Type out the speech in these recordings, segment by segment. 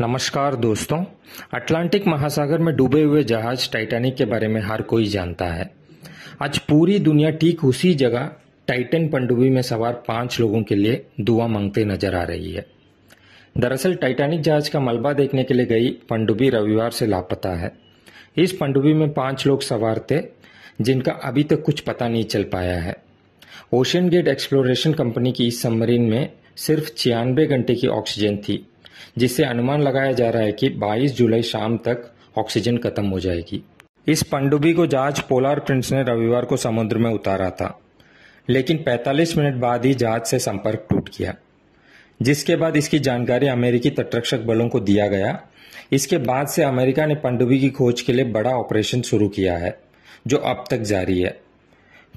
नमस्कार दोस्तों अटलांटिक महासागर में डूबे हुए जहाज टाइटैनिक के बारे में हर कोई जानता है आज पूरी दुनिया ठीक उसी जगह टाइटन पनडुब्बी में सवार पांच लोगों के लिए दुआ मांगते नजर आ रही है दरअसल टाइटैनिक जहाज का मलबा देखने के लिए गई पनडुब्बी रविवार से लापता है इस पनडुब्बी में पांच लोग सवार थे जिनका अभी तक कुछ पता नहीं चल पाया है ओशन गेट एक्सप्लोरेशन कंपनी की इस सबमरीन में सिर्फ छियानबे घंटे की ऑक्सीजन थी जिससे अनुमान लगाया जा रहा है कि 22 जुलाई शाम तक ऑक्सीजन खत्म हो जाएगी इस पनडुब्बी को जहाज पोलार प्रिंस ने रविवार को समुद्र में उतारा था लेकिन 45 मिनट बाद ही जहाज से संपर्क टूट गया जिसके बाद इसकी जानकारी अमेरिकी तटरक्षक बलों को दिया गया इसके बाद से अमेरिका ने पनडुब्बी की खोज के लिए बड़ा ऑपरेशन शुरू किया है जो अब तक जारी है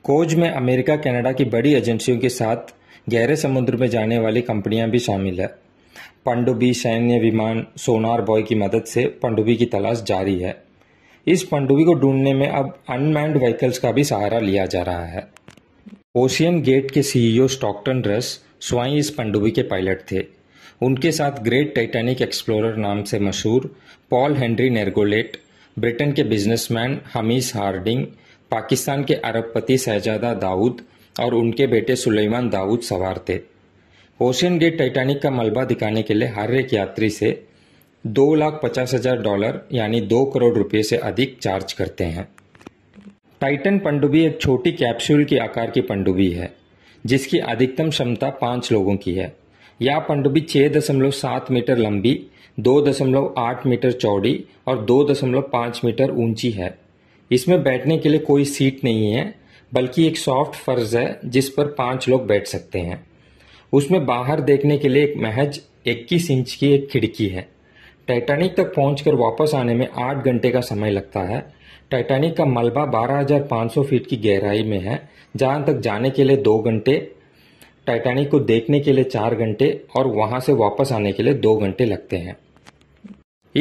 खोज में अमेरिका कनाडा की बड़ी एजेंसियों के साथ गहरे समुद्र में जाने वाली कंपनियां भी शामिल है पंडुबी सैन्य विमान सोनार बॉय की मदद से पंडुबी की तलाश जारी है इस पंडुबी को ढूंढने में अब अनमैंड व्हीकल्स का भी सहारा लिया जा रहा है ओशियन गेट के सीईओ स्टॉकटन रस स्वाई इस पंडुबी के पायलट थे उनके साथ ग्रेट टाइटैनिक एक्सप्लोरर नाम से मशहूर पॉल हेनरी नेरगोलेट ब्रिटेन के बिजनेसमैन हमीस हार्डिंग पाकिस्तान के अरबपति शहजादा दाऊद और उनके बेटे सुलेमान दाऊद सवार थे ओशियन गेट टाइटैनिक का मलबा दिखाने के लिए हर एक यात्री से दो लाख पचास हजार डॉलर यानी दो करोड़ रुपए से अधिक चार्ज करते हैं टाइटन पंडुबी एक छोटी कैप्सूल के आकार की पंडुबी है जिसकी अधिकतम क्षमता पांच लोगों की है यह पंडुबी छह दशमलव सात मीटर लंबी दो दशमलव आठ मीटर चौड़ी और दो दशमलव पांच मीटर ऊंची है इसमें बैठने के लिए कोई सीट नहीं है बल्कि एक सॉफ्ट फर्ज है जिस पर पांच लोग बैठ सकते हैं उसमें बाहर देखने के लिए एक महज 21 इंच की एक खिड़की है टाइटैनिक तक पहुंचकर वापस आने में आठ घंटे का समय लगता है टाइटैनिक का मलबा 12,500 फीट की गहराई में है जहां तक जाने के लिए दो घंटे टाइटैनिक को देखने के लिए चार घंटे और वहां से वापस आने के लिए दो घंटे लगते हैं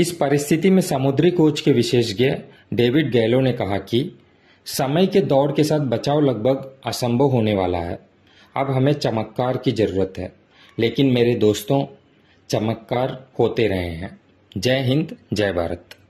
इस परिस्थिति में समुद्री कोच के विशेषज्ञ डेविड गैलो ने कहा कि समय के दौड़ के साथ बचाव लगभग असंभव होने वाला है अब हमें चमत्कार की ज़रूरत है लेकिन मेरे दोस्तों चमत्कार होते रहे हैं जय हिंद जय भारत